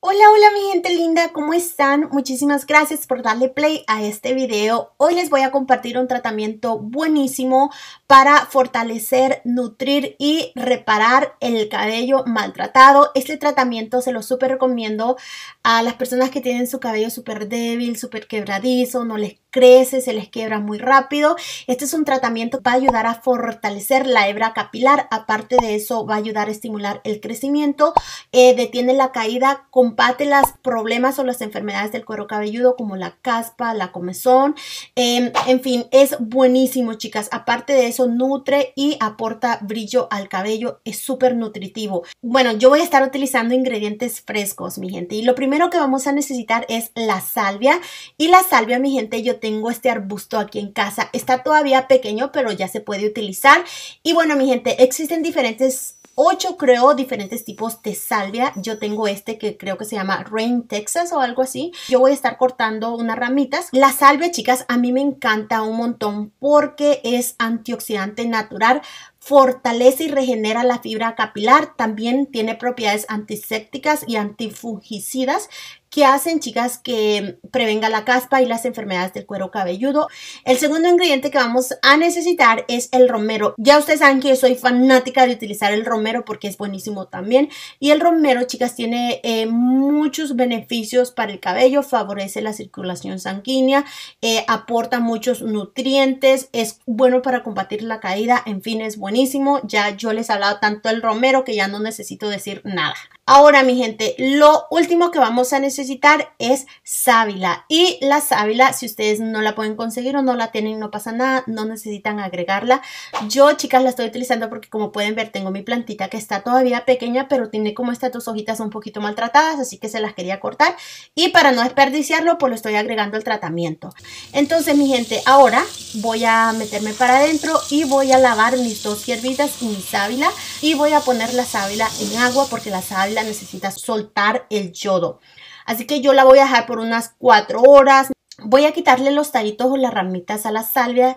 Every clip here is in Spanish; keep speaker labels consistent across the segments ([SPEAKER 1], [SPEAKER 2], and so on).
[SPEAKER 1] Hola, hola mi gente linda, ¿cómo están? Muchísimas gracias por darle play a este video. Hoy les voy a compartir un tratamiento buenísimo para fortalecer, nutrir y reparar el cabello maltratado. Este tratamiento se lo súper recomiendo a las personas que tienen su cabello súper débil, súper quebradizo, no les crece, se les quiebra muy rápido. Este es un tratamiento para ayudar a fortalecer la hebra capilar. Aparte de eso, va a ayudar a estimular el crecimiento, eh, detiene la caída, combate las problemas o las enfermedades del cuero cabelludo como la caspa, la comezón. Em, en fin, es buenísimo, chicas. Aparte de eso, nutre y aporta brillo al cabello. Es súper nutritivo. Bueno, yo voy a estar utilizando ingredientes frescos, mi gente. Y lo primero que vamos a necesitar es la salvia. Y la salvia, mi gente, yo tengo tengo este arbusto aquí en casa. Está todavía pequeño, pero ya se puede utilizar. Y bueno, mi gente, existen diferentes ocho creo diferentes tipos de salvia. Yo tengo este que creo que se llama Rain Texas o algo así. Yo voy a estar cortando unas ramitas. La salvia, chicas, a mí me encanta un montón porque es antioxidante natural fortalece y regenera la fibra capilar, también tiene propiedades antisépticas y antifungicidas que hacen, chicas, que prevenga la caspa y las enfermedades del cuero cabelludo. El segundo ingrediente que vamos a necesitar es el romero. Ya ustedes saben que yo soy fanática de utilizar el romero porque es buenísimo también. Y el romero, chicas, tiene eh, muchos beneficios para el cabello, favorece la circulación sanguínea, eh, aporta muchos nutrientes, es bueno para combatir la caída, en fin, es buenísimo. Ya yo les he hablado tanto del romero que ya no necesito decir nada. Ahora, mi gente, lo último que vamos a necesitar es sábila. Y la sábila, si ustedes no la pueden conseguir o no la tienen, no pasa nada, no necesitan agregarla. Yo, chicas, la estoy utilizando porque como pueden ver, tengo mi plantita que está todavía pequeña, pero tiene como estas dos hojitas un poquito maltratadas, así que se las quería cortar. Y para no desperdiciarlo, pues lo estoy agregando al tratamiento. Entonces, mi gente, ahora voy a meterme para adentro y voy a lavar mis dos hierbitas y mi sábila. Y voy a poner la sábila en agua porque la sábila la necesita soltar el yodo. Así que yo la voy a dejar por unas cuatro horas. Voy a quitarle los taritos o las ramitas a la salvia.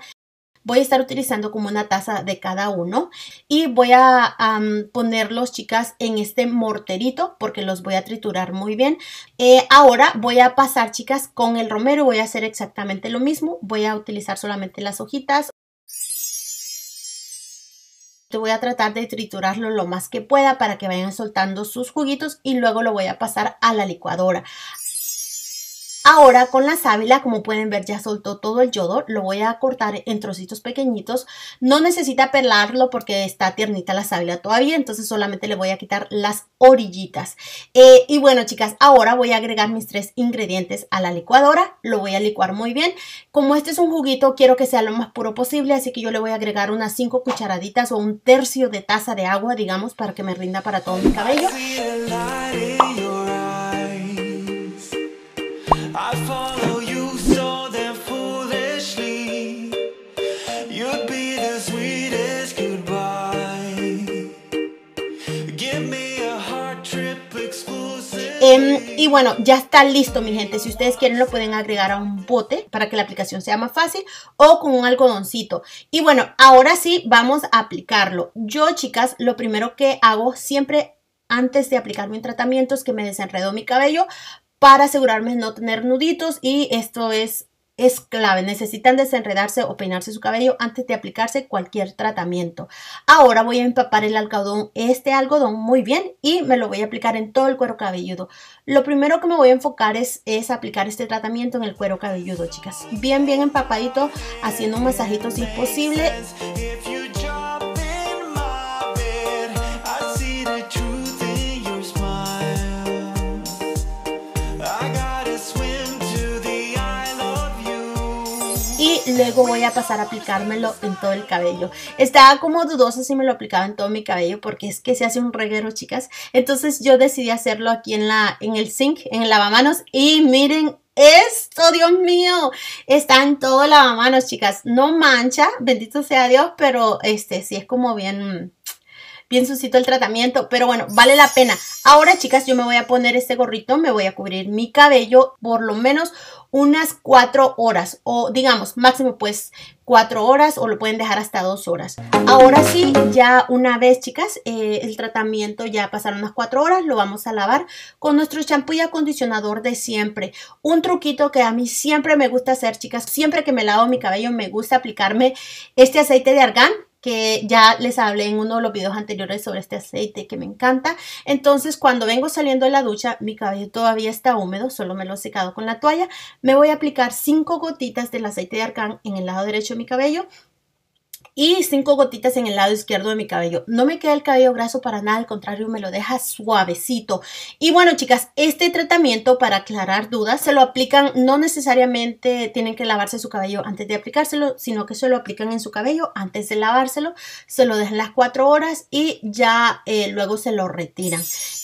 [SPEAKER 1] Voy a estar utilizando como una taza de cada uno y voy a ponerlos, chicas, en este morterito porque los voy a triturar muy bien. Eh, ahora voy a pasar, chicas, con el romero. Voy a hacer exactamente lo mismo. Voy a utilizar solamente las hojitas te voy a tratar de triturarlo lo más que pueda para que vayan soltando sus juguitos y luego lo voy a pasar a la licuadora. Ahora con la sábila, como pueden ver, ya soltó todo el yodo. Lo voy a cortar en trocitos pequeñitos. No necesita pelarlo porque está tiernita la sábila todavía, entonces solamente le voy a quitar las orillitas. Eh, y bueno, chicas, ahora voy a agregar mis tres ingredientes a la licuadora. Lo voy a licuar muy bien. Como este es un juguito, quiero que sea lo más puro posible, así que yo le voy a agregar unas 5 cucharaditas o un tercio de taza de agua, digamos, para que me rinda para todo mi cabello. Em, y bueno, ya está listo, mi gente. Si ustedes quieren, lo pueden agregar a un bote para que la aplicación sea más fácil o con un algodoncito. Y bueno, ahora sí vamos a aplicarlo. Yo, chicas, lo primero que hago siempre antes de aplicar mi tratamiento es que me desenredo mi cabello para asegurarme de no tener nuditos y esto es es clave. Necesitan desenredarse o peinarse su cabello antes de aplicarse cualquier tratamiento. Ahora voy a empapar el algodón, este algodón muy bien y me lo voy a aplicar en todo el cuero cabelludo. Lo primero que me voy a enfocar es, es aplicar este tratamiento en el cuero cabelludo, chicas. Bien, bien empapadito, haciendo un masajito si es posible. luego voy a pasar a aplicármelo en todo el cabello. Estaba como dudoso si me lo aplicaba en todo mi cabello porque es que se hace un reguero, chicas. Entonces yo decidí hacerlo aquí en, la, en el sink, en el lavamanos y miren esto, Dios mío, está en todo el lavamanos, chicas. No mancha, bendito sea Dios, pero este sí es como bien bien el tratamiento, pero bueno, vale la pena. Ahora, chicas, yo me voy a poner este gorrito, me voy a cubrir mi cabello por lo menos unas cuatro horas o digamos máximo pues cuatro horas o lo pueden dejar hasta dos horas ahora sí ya una vez chicas eh, el tratamiento ya pasaron unas cuatro horas lo vamos a lavar con nuestro champú y acondicionador de siempre un truquito que a mí siempre me gusta hacer chicas siempre que me lavo mi cabello me gusta aplicarme este aceite de argán que ya les hablé en uno de los videos anteriores sobre este aceite que me encanta. Entonces, cuando vengo saliendo de la ducha, mi cabello todavía está húmedo, solo me lo he secado con la toalla. Me voy a aplicar 5 gotitas del aceite de arcán en el lado derecho de mi cabello y cinco gotitas en el lado izquierdo de mi cabello. No me queda el cabello graso para nada, al contrario, me lo deja suavecito. Y bueno, chicas, este tratamiento para aclarar dudas se lo aplican, no necesariamente tienen que lavarse su cabello antes de aplicárselo, sino que se lo aplican en su cabello antes de lavárselo, se lo dejan las cuatro horas y ya eh, luego se lo retiran.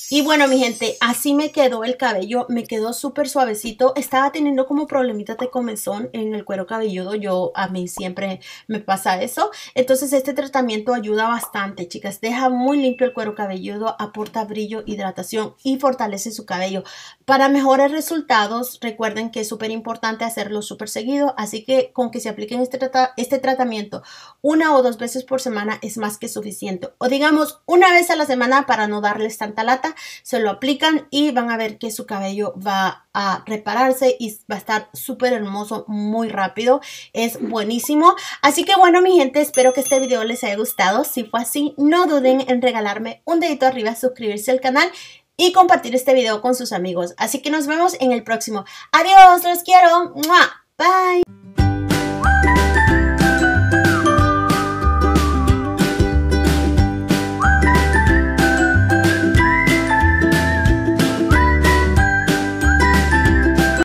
[SPEAKER 1] Y bueno, mi gente, así me quedó el cabello, me quedó súper suavecito. Estaba teniendo como problemitas de comezón en el cuero cabelludo, yo a mí siempre me pasa eso. Entonces este tratamiento ayuda bastante, chicas. Deja muy limpio el cuero cabelludo, aporta brillo, hidratación y fortalece su cabello. Para mejores resultados, recuerden que es súper importante hacerlo súper seguido, así que con que se apliquen este, este tratamiento una o dos veces por semana es más que suficiente. O digamos una vez a la semana para no darles tanta lata se lo aplican y van a ver que su cabello va a repararse y va a estar súper hermoso muy rápido. Es buenísimo. Así que bueno, mi gente, espero que este video les haya gustado. Si fue así, no duden en regalarme un dedito arriba, suscribirse al canal y compartir este video con sus amigos. Así que nos vemos en el próximo. Adiós, los quiero. Bye.